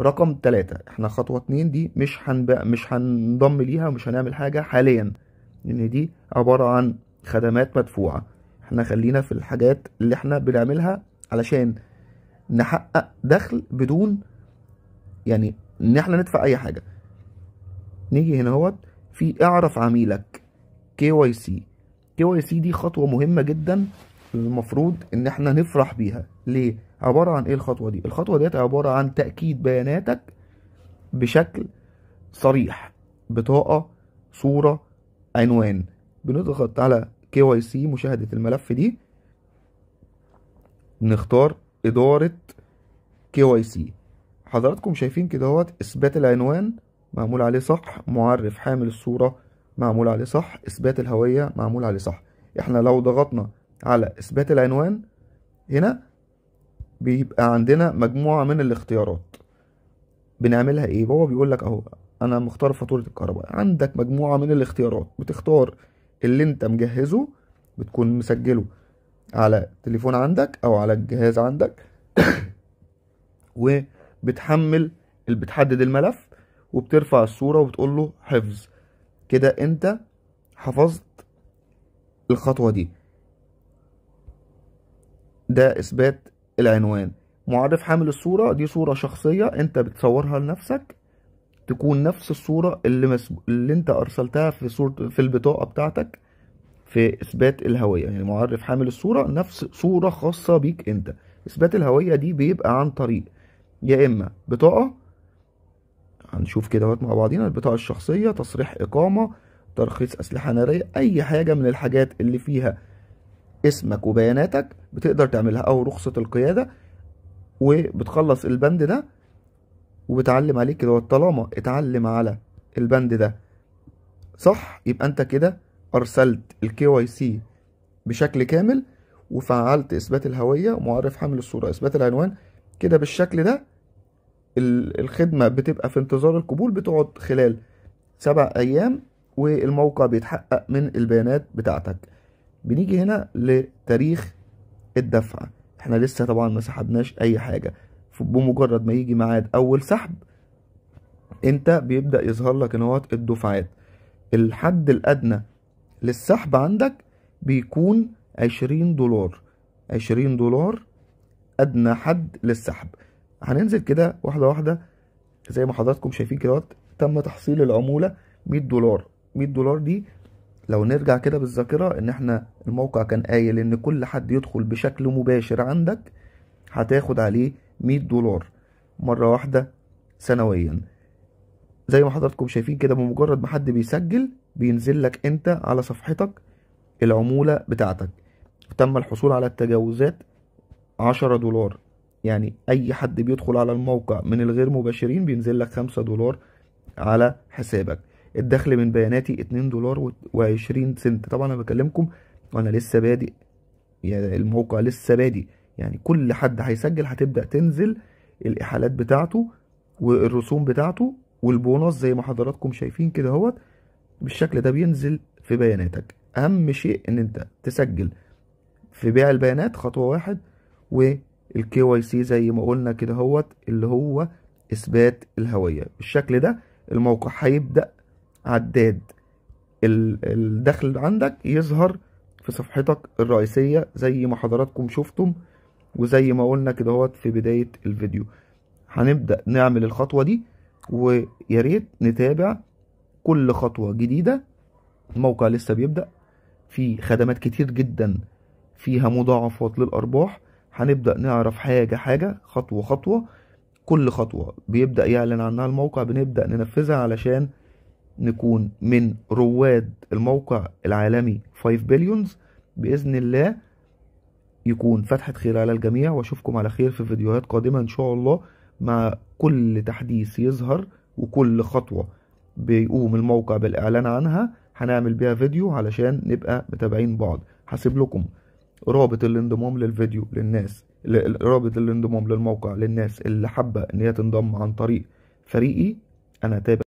رقم تلاتة احنا خطوة اتنين دي مش هنبقى مش هنضم ليها ومش هنعمل حاجة حاليا لان دي عبارة عن خدمات مدفوعة احنا خلينا في الحاجات اللي احنا بنعملها علشان نحقق دخل بدون يعني ان احنا ندفع اي حاجة نيجي هنا هوت في اعرف عميلك كي واي سي كي واي سي دي خطوة مهمة جدا المفروض ان احنا نفرح بيها ليه عباره عن ايه الخطوه دي الخطوه ديت عباره عن تاكيد بياناتك بشكل صريح بطاقه صوره عنوان بنضغط على كي واي سي مشاهده الملف دي نختار اداره كي واي سي حضراتكم شايفين كده اهوت اثبات العنوان معمول عليه صح معرف حامل الصوره معمول عليه صح اثبات الهويه معمول عليه صح احنا لو ضغطنا على اثبات العنوان هنا بيبقى عندنا مجموعة من الاختيارات بنعملها ايه هو بيقول لك اهو انا مختار فاتورة الكهرباء عندك مجموعة من الاختيارات بتختار اللي انت مجهزه بتكون مسجله على التليفون عندك او على الجهاز عندك وبتحمل اللي بتحدد الملف وبترفع الصورة وبتقول له حفظ كده انت حفظت الخطوة دي ده اثبات العنوان معرف حامل الصورة دي صورة شخصية انت بتصورها لنفسك تكون نفس الصورة اللي, مس... اللي انت ارسلتها في صورة في البطاقة بتاعتك في اثبات الهوية يعني معرف حامل الصورة نفس صورة خاصة بيك انت اثبات الهوية دي بيبقى عن طريق يا اما بطاقة هنشوف كده مع بعضينا البطاقة الشخصية تصريح اقامة ترخيص اسلحة نارية اي حاجة من الحاجات اللي فيها اسمك وبياناتك بتقدر تعملها او رخصة القيادة وبتخلص البند ده وبتعلم عليك كده طالما اتعلم على البند ده صح يبقى انت كده ارسلت الكي واي سي بشكل كامل وفعلت اثبات الهويه ومعرف حامل الصوره اثبات العنوان كده بالشكل ده الخدمه بتبقى في انتظار القبول بتقعد خلال سبع ايام والموقع بيتحقق من البيانات بتاعتك بنيجي هنا لتاريخ الدفع احنا لسه طبعا ما سحبناش اي حاجه بمجرد ما يجي ميعاد اول سحب انت بيبدا يظهر لك اهوت الدفعات الحد الادنى للسحب عندك بيكون عشرين دولار عشرين دولار ادنى حد للسحب هننزل كده واحده واحده زي ما حضراتكم شايفين كده تم تحصيل العموله مية دولار مية دولار دي لو نرجع كده بالذاكرة ان احنا الموقع كان قايل ان كل حد يدخل بشكل مباشر عندك هتاخد عليه مية دولار مرة واحدة سنويا زي ما حضراتكم شايفين كده بمجرد ما حد بيسجل بينزل لك انت على صفحتك العمولة بتاعتك تم الحصول على التجاوزات عشرة دولار يعني اي حد بيدخل على الموقع من الغير مباشرين بينزل لك خمسة دولار على حسابك الدخل من بياناتي 2 دولار و20 سنت طبعا انا بكلمكم وانا لسه بادئ يعني الموقع لسه بادئ يعني كل حد هيسجل هتبدا تنزل الاحالات بتاعته والرسوم بتاعته والبونص زي ما حضراتكم شايفين كده اهوت بالشكل ده بينزل في بياناتك اهم شيء ان انت تسجل في بيع البيانات خطوه واحد والكي واي سي زي ما قلنا كده اهوت اللي هو اثبات الهويه بالشكل ده الموقع هيبدا عداد الدخل عندك يظهر في صفحتك الرئيسية زي ما حضراتكم شفتم وزي ما قلنا كده هوت في بداية الفيديو هنبدأ نعمل الخطوة دي ويا ريت نتابع كل خطوة جديدة الموقع لسه بيبدأ في خدمات كتير جدا فيها مضاعفات للأرباح هنبدأ نعرف حاجة حاجة خطوة خطوة كل خطوة بيبدأ يعلن عنها الموقع بنبدأ ننفذها علشان نكون من رواد الموقع العالمي 5 بليونز بإذن الله يكون فتحة خير على الجميع واشوفكم على خير في فيديوهات قادمة ان شاء الله مع كل تحديث يظهر وكل خطوة بيقوم الموقع بالاعلان عنها هنعمل بيها فيديو علشان نبقى متابعين بعض هسيب لكم رابط الانضمام للفيديو للناس رابط الانضمام للموقع للناس اللي حابة ان هي تنضم عن طريق فريقي انا تابع